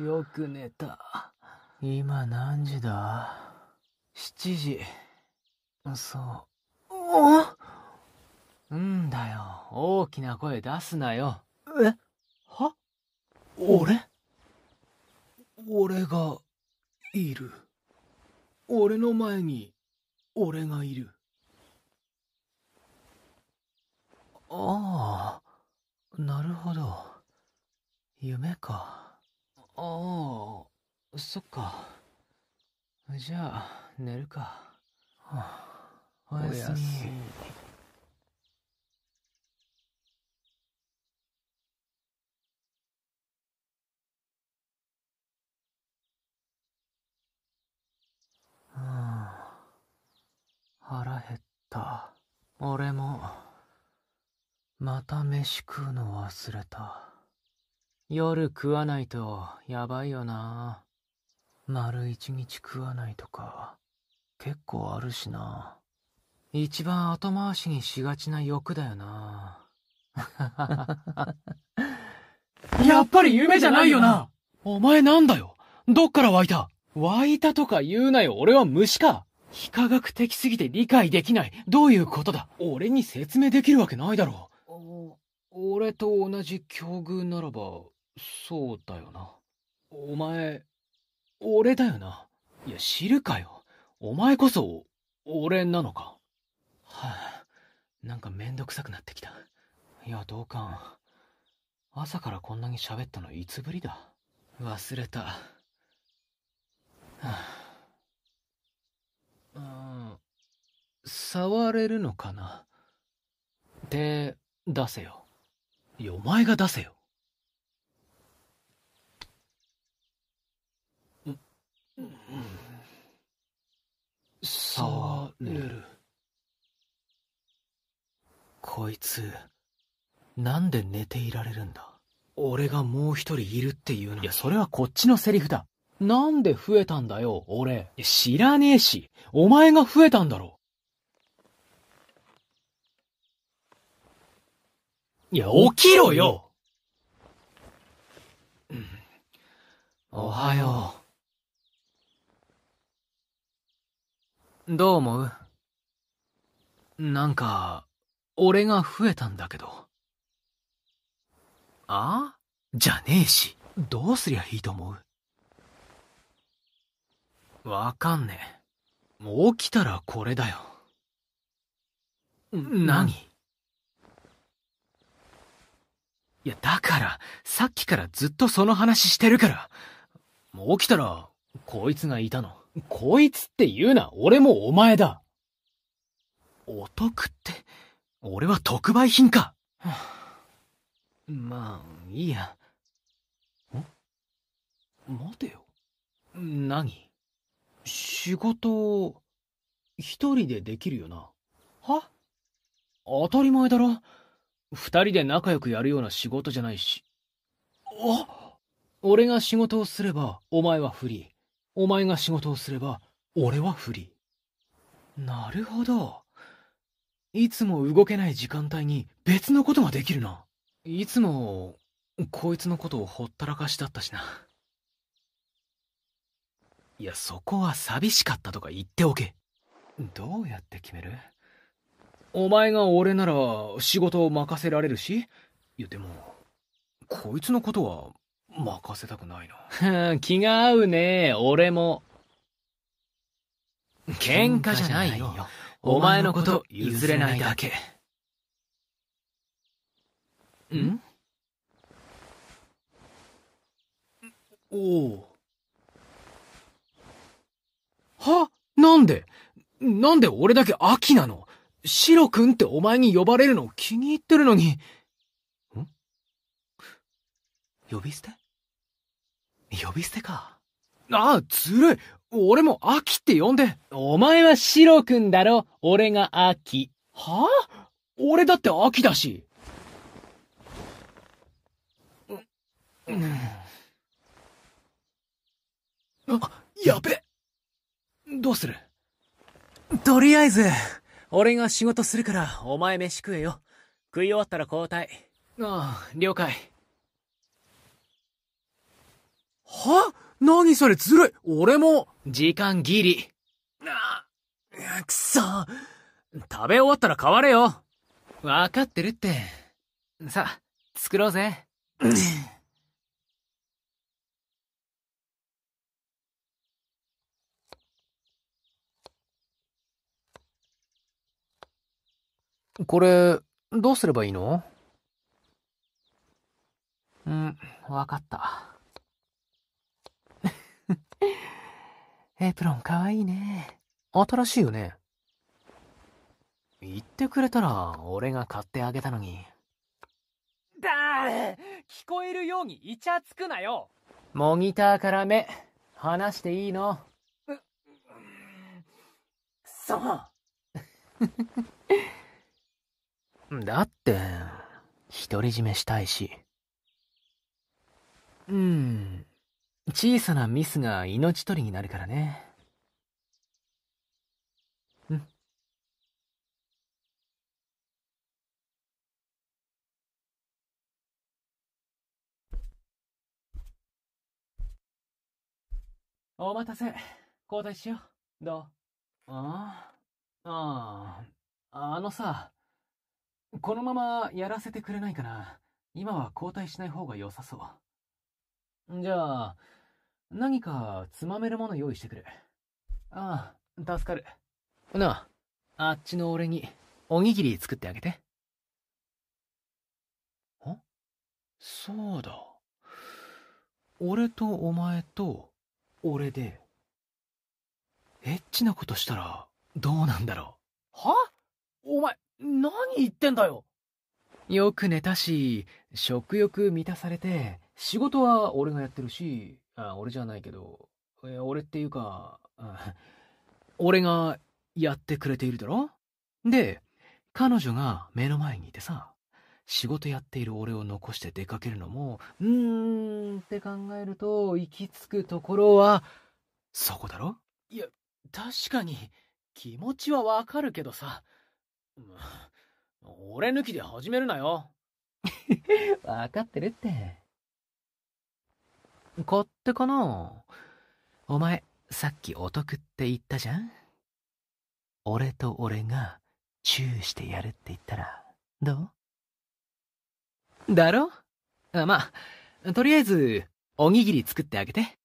よく寝た。今何時だ ?7 時。そう。おんだよ。大きな声出すなよ。えは俺俺が、いる。俺の前に、俺がいる。ああ、なるほど。夢か。ああ、そっか。じゃあ、寝るか。はあ、おやすみ。すあ、腹減った。俺も、また飯食うの忘れた。夜食わないとやばいよな。丸一日食わないとか、結構あるしな。一番後回しにしがちな欲だよな。やっぱり夢じゃないよなお前なんだよどっから湧いた湧いたとか言うなよ俺は虫か非科学的すぎて理解できないどういうことだ俺に説明できるわけないだろう。俺と同じ境遇ならば、そうだよな。お前、俺だよな。いや、知るかよ。お前こそ、俺なのか。はあ、なんかめんどくさくなってきた。いや、同感。朝からこんなに喋ったのいつぶりだ忘れた。はあ、うん、触れるのかなで、出せよ。いや、お前が出せよ。触れる。こいつ、なんで寝ていられるんだ俺がもう一人いるっていうのいや、それはこっちのセリフだ。なんで増えたんだよ、俺。知らねえし、お前が増えたんだろ。いや、起きろよ、うん、おはようどう思うなんか、俺が増えたんだけど。あじゃねえし、どうすりゃいいと思うわかんねえ。起きたらこれだよ。何いや、だから、さっきからずっとその話してるから。起きたら、こいつがいたの。こいつって言うな、俺もお前だ。お得って、俺は特売品か。まあ、いいや。ん待てよ。何仕事、一人でできるよな。は当たり前だろ。二人で仲良くやるような仕事じゃないし。あ俺が仕事をすれば、お前はフリー。お前が仕事をすれば、俺はフリー。なるほど。いつも動けない時間帯に別のことができるな。いつも、こいつのことをほったらかしだったしな。いや、そこは寂しかったとか言っておけ。どうやって決めるお前が俺なら仕事を任せられるし、いやでも、こいつのことは任せたくないな。気が合うね、俺も。喧嘩じゃないよ。お前のこと譲れないだけ。んおお。はなんでなんで俺だけ秋なのシロ君ってお前に呼ばれるの気に入ってるのに。ん呼び捨て呼び捨てか。ああ、ずるい。俺も秋って呼んで。お前はシロ君だろ。俺が秋。はあ俺だって秋だし。うん、あ、やべどうするとりあえず、俺が仕事するからお前飯食えよ。食い終わったら交代。ああ、了解。は何それずるい俺も時間ギリ。あ、くそ。食べ終わったら変われよ。分かってるって。さあ、作ろうぜ。これ、どうすればいいのうん、分かった。エプロンかわいいね。新しいよね。言ってくれたら俺が買ってあげたのに。だー聞こえるようにイチャつくなよモニターから目、話していいのう、うそう。だって、独り占めしたいし。うん、小さなミスが命取りになるからね。お待たせ。交代しよう。どうああ。ああ。あのさ、このままやらせてくれないかな。今は交代しない方が良さそう。じゃあ、何かつまめるもの用意してくる。ああ、助かる。なあ、あっちの俺におにぎり作ってあげて。んそうだ。俺とお前と俺で、エッチなことしたらどうなんだろう。はお前、何言ってんだよ。よく寝たし、食欲満たされて、仕事は俺がやってるし、あ俺じゃないけど、え俺っていうか、俺がやってくれているだろで、彼女が目の前にいてさ、仕事やっている俺を残して出かけるのも、うーんって考えると、行き着くところは、そこだろいや、確かに、気持ちはわかるけどさ、俺抜きで始めるなよ。わかってるって。勝ってかなお前、さっきお得って言ったじゃん俺と俺が、チューしてやるって言ったら、どうだろあまあ、とりあえず、おにぎり作ってあげて。